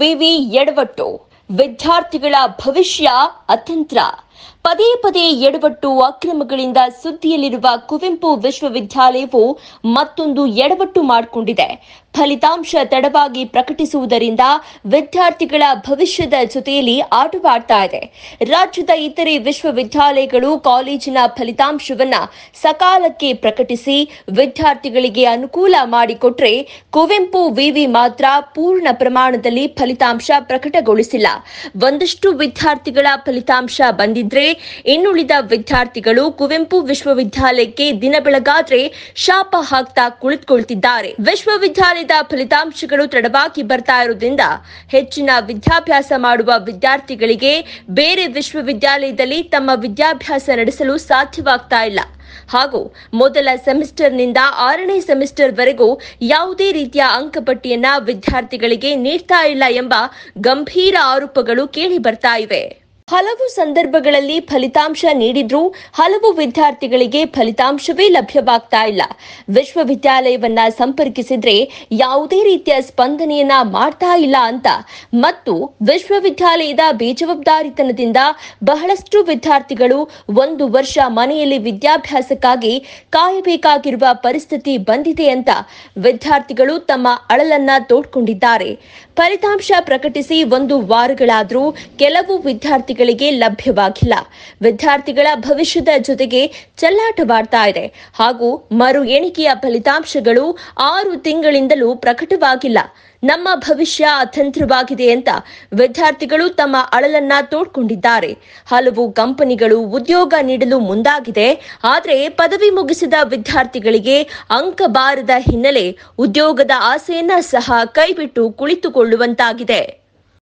ವಿವಿ ಎಡವಟ್ಟು ವಿದ್ಯಾರ್ಥಿಗಳ ಭವಿಷ್ಯ ಅತಂತ್ರ ಪದೇ ಪದೇ ಎಡವಟ್ಟು ಅಕ್ರಮಗಳಿಂದ ಸುದ್ದಿಯಲ್ಲಿರುವ ಕುವೆಂಪು ವಿಶ್ವವಿದ್ಯಾಲಯವು ಮತ್ತೊಂದು ಎಡವಟ್ಟು ಮಾಡಿಕೊಂಡಿದೆ ಫಲಿತಾಂಶ ತಡವಾಗಿ ಪ್ರಕಟಿಸುವುದರಿಂದ ವಿದ್ಯಾರ್ಥಿಗಳ ಭವಿಷ್ಯದ ಜೊತೆಯಲ್ಲಿ ಆಟವಾಡ್ತಾ ಇದೆ ರಾಜ್ಯದ ಇತರೆ ವಿಶ್ವವಿದ್ಯಾಲಯಗಳು ಕಾಲೇಜಿನ ಫಲಿತಾಂಶವನ್ನ ಸಕಾಲಕ್ಕೆ ಪ್ರಕಟಿಸಿ ವಿದ್ಯಾರ್ಥಿಗಳಿಗೆ ಅನುಕೂಲ ಮಾಡಿಕೊಟ್ರೆ ಕುವೆಂಪು ವಿವಿ ಮಾತ್ರ ಪೂರ್ಣ ಪ್ರಮಾಣದಲ್ಲಿ ಫಲಿತಾಂಶ ಪ್ರಕಟಗೊಳಿಸಿಲ್ಲ ಒಂದಷ್ಟು ವಿದ್ಯಾರ್ಥಿಗಳ ಫಲಿತಾಂಶ ಬಂದಿದ್ದ ಇನ್ನುಳಿದ ವಿದ್ಯಾರ್ಥಿಗಳು ಕುವೆಂಪು ವಿಶ್ವವಿದ್ಯಾಲಯಕ್ಕೆ ದಿನ ಬೆಳಗಾದ್ರೆ ಶಾಪ ಹಾಕ್ತಾ ಕುಳಿತುಕೊಳ್ತಿದ್ದಾರೆ ವಿಶ್ವವಿದ್ಯಾಲಯದ ಫಲಿತಾಂಶಗಳು ತಡವಾಗಿ ಬರ್ತಾ ಇರುವುದರಿಂದ ಹೆಚ್ಚಿನ ವಿದ್ಯಾಭ್ಯಾಸ ಮಾಡುವ ವಿದ್ಯಾರ್ಥಿಗಳಿಗೆ ಬೇರೆ ವಿಶ್ವವಿದ್ಯಾಲಯದಲ್ಲಿ ತಮ್ಮ ವಿದ್ಯಾಭ್ಯಾಸ ನಡೆಸಲು ಸಾಧ್ಯವಾಗ್ತಾ ಇಲ್ಲ ಹಾಗೂ ಮೊದಲ ಸೆಮಿಸ್ಟರ್ನಿಂದ ಆರನೇ ಸೆಮಿಸ್ಟರ್ ವರೆಗೂ ಯಾವುದೇ ರೀತಿಯ ಅಂಕಪಟ್ಟಿಯನ್ನ ವಿದ್ಯಾರ್ಥಿಗಳಿಗೆ ನೀಡ್ತಾ ಇಲ್ಲ ಎಂಬ ಗಂಭೀರ ಆರೋಪಗಳು ಕೇಳಿ ಬರ್ತಾ ಇವೆ ಹಲವು ಸಂದರ್ಭಗಳಲ್ಲಿ ಫಲಿತಾಂಶ ನೀಡಿದ್ರೂ ಹಲವು ವಿದ್ಯಾರ್ಥಿಗಳಿಗೆ ಫಲಿತಾಂಶವೇ ಲಭ್ಯವಾಗ್ತಾ ಇಲ್ಲ ವಿಶ್ವವಿದ್ಯಾಲಯವನ್ನ ಸಂಪರ್ಕಿಸಿದ್ರೆ ಯಾವುದೇ ರೀತಿಯ ಸ್ಪಂದನೆಯನ್ನ ಮಾಡ್ತಾ ಇಲ್ಲ ಅಂತ ಮತ್ತು ವಿಶ್ವವಿದ್ಯಾಲಯದ ಬೇಜವಾಬ್ದಾರಿತನದಿಂದ ಬಹಳಷ್ಟು ವಿದ್ಯಾರ್ಥಿಗಳು ಒಂದು ವರ್ಷ ಮನೆಯಲ್ಲಿ ವಿದ್ಯಾಭ್ಯಾಸಕ್ಕಾಗಿ ಕಾಯಬೇಕಾಗಿರುವ ಪರಿಸ್ಥಿತಿ ಬಂದಿದೆ ಅಂತ ವಿದ್ಯಾರ್ಥಿಗಳು ತಮ್ಮ ಅಳಲನ್ನ ತೋಡ್ಕೊಂಡಿದ್ದಾರೆ ಫಲಿತಾಂಶ ಪ್ರಕಟಿಸಿ ಒಂದು ವಾರಗಳಾದರೂ ಕೆಲವು ವಿದ್ಯಾರ್ಥಿ ವಿದ್ಯಾರ್ಥಿಗಳಿಗೆ ಲಭ್ಯವಾಗಿಲ್ಲ ವಿದ್ಯಾರ್ಥಿಗಳ ಭವಿಷ್ಯದ ಜೊತೆಗೆ ಚೆಲ್ಲಾಟವಾಡ್ತಾ ಇದೆ ಹಾಗೂ ಮರು ಎಣಿಕೆಯ ಫಲಿತಾಂಶಗಳು ಆರು ತಿಂಗಳಿಂದಲೂ ಪ್ರಕಟವಾಗಿಲ್ಲ ನಮ್ಮ ಭವಿಷ್ಯ ಅತಂತ್ರವಾಗಿದೆ ಅಂತ ವಿದ್ಯಾರ್ಥಿಗಳು ತಮ್ಮ ಅಳಲನ್ನ ತೋಡ್ಕೊಂಡಿದ್ದಾರೆ ಹಲವು ಕಂಪನಿಗಳು ಉದ್ಯೋಗ ನೀಡಲು ಮುಂದಾಗಿದೆ ಆದರೆ ಪದವಿ ಮುಗಿಸಿದ ವಿದ್ಯಾರ್ಥಿಗಳಿಗೆ ಅಂಕ ಬಾರದ ಹಿನ್ನೆಲೆ ಉದ್ಯೋಗದ ಆಸೆಯನ್ನ ಸಹ ಕೈಬಿಟ್ಟು ಕುಳಿತುಕೊಳ್ಳುವಂತಾಗಿದೆ